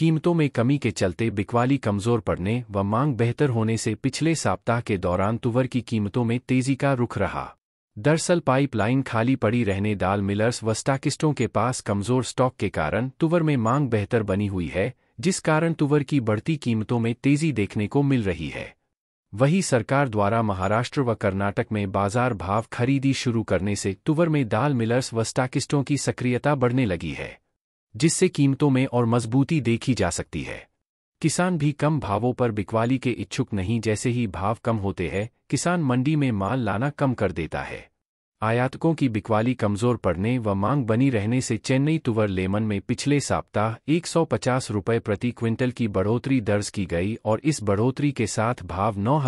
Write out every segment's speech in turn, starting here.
कीमतों में कमी के चलते बिकवाली कमजोर पड़ने व मांग बेहतर होने से पिछले सप्ताह के दौरान तुवर की कीमतों में तेजी का रुख रहा दरअसल पाइपलाइन खाली पड़ी रहने दाल मिलर्स व स्टाकिस्टों के पास कमजोर स्टॉक के कारण तुवर में मांग बेहतर बनी हुई है जिस कारण तुवर की बढ़ती कीमतों में तेजी देखने को मिल रही है वही सरकार द्वारा महाराष्ट्र व कर्नाटक में बाजार भाव खरीदी शुरू करने से तुवर में दाल मिलर्स व स्टाकिस्टों की सक्रियता बढ़ने लगी है जिससे कीमतों में और मजबूती देखी जा सकती है किसान भी कम भावों पर बिकवाली के इच्छुक नहीं जैसे ही भाव कम होते हैं किसान मंडी में माल लाना कम कर देता है आयातकों की बिकवाली कमजोर पड़ने व मांग बनी रहने से चेन्नई तुवर लेमन में पिछले सप्ताह एक रुपये प्रति क्विंटल की बढ़ोतरी दर्ज की गई और इस बढ़ोतरी के साथ भाव नौ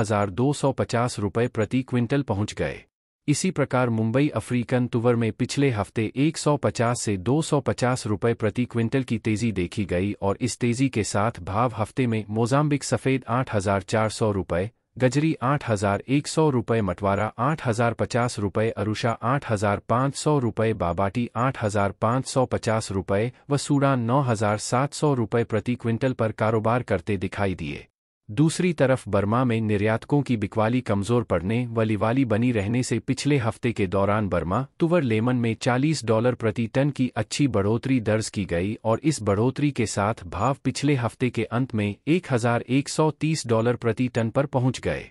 रुपये प्रति क्विंटल पहुंच गए इसी प्रकार मुंबई अफ्रीकन तुवर में पिछले हफ्ते 150 से 250 रुपए प्रति क्विंटल की तेजी देखी गई और इस तेजी के साथ भाव हफ्ते में मोजाम्बिक सफ़ेद 8,400 रुपए गजरी 8,100 रुपए मटवारा 8,050 रुपए अरुषा 8,500 रुपए बाबाटी 8,550 रुपए व सूडान 9,700 रुपए प्रति क्विंटल पर कारोबार करते दिखाई दिए दूसरी तरफ बर्मा में निर्यातकों की बिकवाली कमजोर पड़ने व लिवाली बनी रहने से पिछले हफ्ते के दौरान बर्मा तुवर लेमन में 40 डॉलर प्रति टन की अच्छी बढ़ोतरी दर्ज की गई और इस बढ़ोतरी के साथ भाव पिछले हफ्ते के अंत में 1130 डॉलर प्रति टन पर पहुंच गए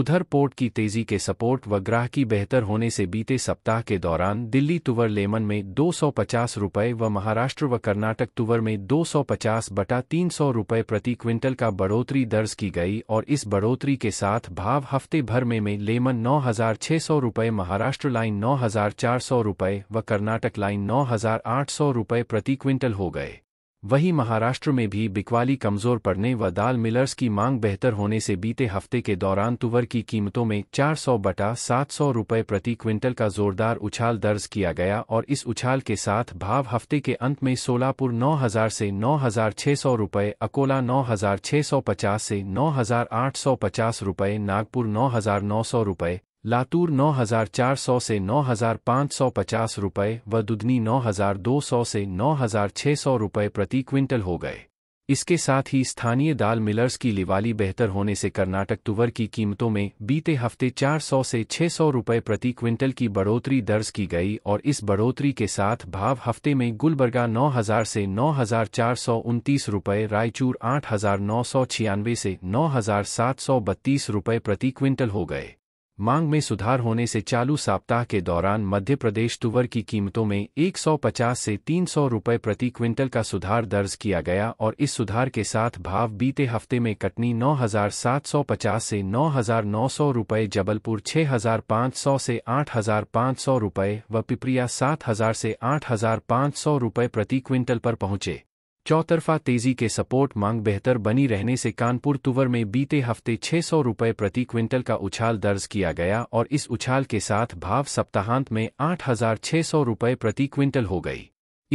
उधर पोर्ट की तेजी के सपोर्ट व ग्राह की बेहतर होने से बीते सप्ताह के दौरान दिल्ली तुवर लेमन में दो सौ पचास रुपये व महाराष्ट्र व कर्नाटक तुवर में दो सौ पचास बटा तीन सौ रुपये प्रति क्विंटल का बढ़ोतरी दर्ज की गई और इस बढ़ोतरी के साथ भाव हफ्ते भर में में लेमन नौ हजार सौ रुपये महाराष्ट्र लाइन नौ हजार चार सौ रुपये व कर्नाटक लाइन नौ हजार आठ सौ रुपये प्रति क्विंटल हो गए वहीं महाराष्ट्र में भी बिकवाली कमजोर पड़ने व दाल मिलर्स की मांग बेहतर होने से बीते हफ्ते के दौरान तुवर की कीमतों में 400 बटा 700 रुपये प्रति क्विंटल का जोरदार उछाल दर्ज किया गया और इस उछाल के साथ भाव हफ्ते के अंत में सोलापुर 9000 से 9600 रुपये अकोला 9650 से 9850 रुपये नागपुर 9900 रुपये लातूर 9,400 से 9,550 रुपये व दुधनी 9,200 से 9,600 रुपये प्रति क्विंटल हो गए इसके साथ ही स्थानीय दाल मिलर्स की लिवाली बेहतर होने से कर्नाटक तुवर की कीमतों में बीते हफ्ते 400 से 600 रुपये प्रति क्विंटल की बढ़ोतरी दर्ज की गई और इस बढ़ोतरी के साथ भाव हफ्ते में गुलबर्गा 9000 से नौ हजार चार सौ उनतीस रुपये रायचूर आठ हजार नौ सौ छियानवे से नौ हजार सात सौ बत्तीस रुपये प्रति क्विंटल हो गए मांग में सुधार होने से चालू सप्ताह के दौरान मध्य प्रदेश तुवर की कीमतों में 150 से 300 रुपये प्रति क्विंटल का सुधार दर्ज किया गया और इस सुधार के साथ भाव बीते हफ्ते में कटनी 9,750 से 9,900 रुपये जबलपुर 6,500 से 8,500 रुपये व पिपरिया 7,000 से 8,500 रुपये प्रति क्विंटल पर पहुंचे चौतरफा तेजी के सपोर्ट मांग बेहतर बनी रहने से कानपुर तुवर में बीते हफ्ते छह सौ रुपये प्रति क्विंटल का उछाल दर्ज किया गया और इस उछाल के साथ भाव सप्ताहांत में आठ हजार छह सौ रुपये प्रति क्विंटल हो गई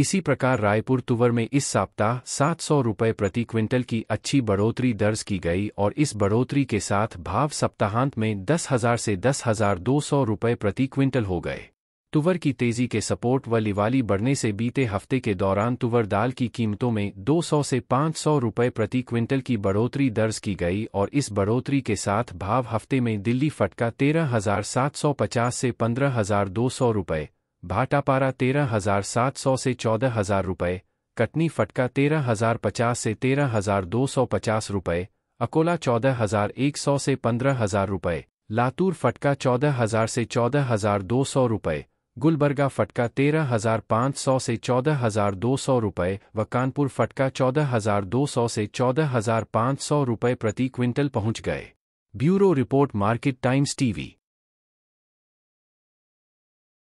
इसी प्रकार रायपुर तुवर में इस सप्ताह सात सौ रुपये प्रति क्विंटल की अच्छी बढ़ोतरी दर्ज की गई और इस बढ़ोतरी के साथ भाव सप्ताहांत में दस हजार से दस हजार दो सौ रुपये प्रति क्विंटल हो गए तुवर की तेजी के सपोर्ट व लिवाली बढ़ने से बीते हफ्ते के दौरान तुवर दाल की कीमतों में 200 से 500 रुपए प्रति क्विंटल की बढ़ोतरी दर्ज की गई और इस बढ़ोतरी के साथ भाव हफ्ते में दिल्ली फटका 13,750 से 15,200 रुपए भाटापारा 13,700 से 14,000 रुपए कटनी फटका 13,050 से 13,250 रुपए अकोला 14,100 से 15,000 रुपए लातूर फटका 14,000 से 14,200 रुपए गुलबर्गा फटका तेरह हजार पाँच सौ से चौदह हजार दो सौ रुपये व कानपुर फटका चौदह हजार दो सौ से चौदह हजार पाँच सौ रुपये प्रति क्विंटल पहुंच गए bureau report Market Times TV